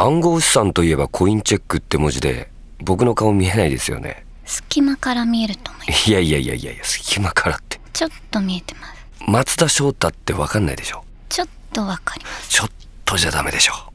暗号資産といえばコインチェックって文字で僕の顔見えないですよね隙間から見えると思いますいやいやいやいやいや隙間からってちょっと見えてます松田翔太ってわかんないでしょちょっとわかりますちょっとじゃダメでしょ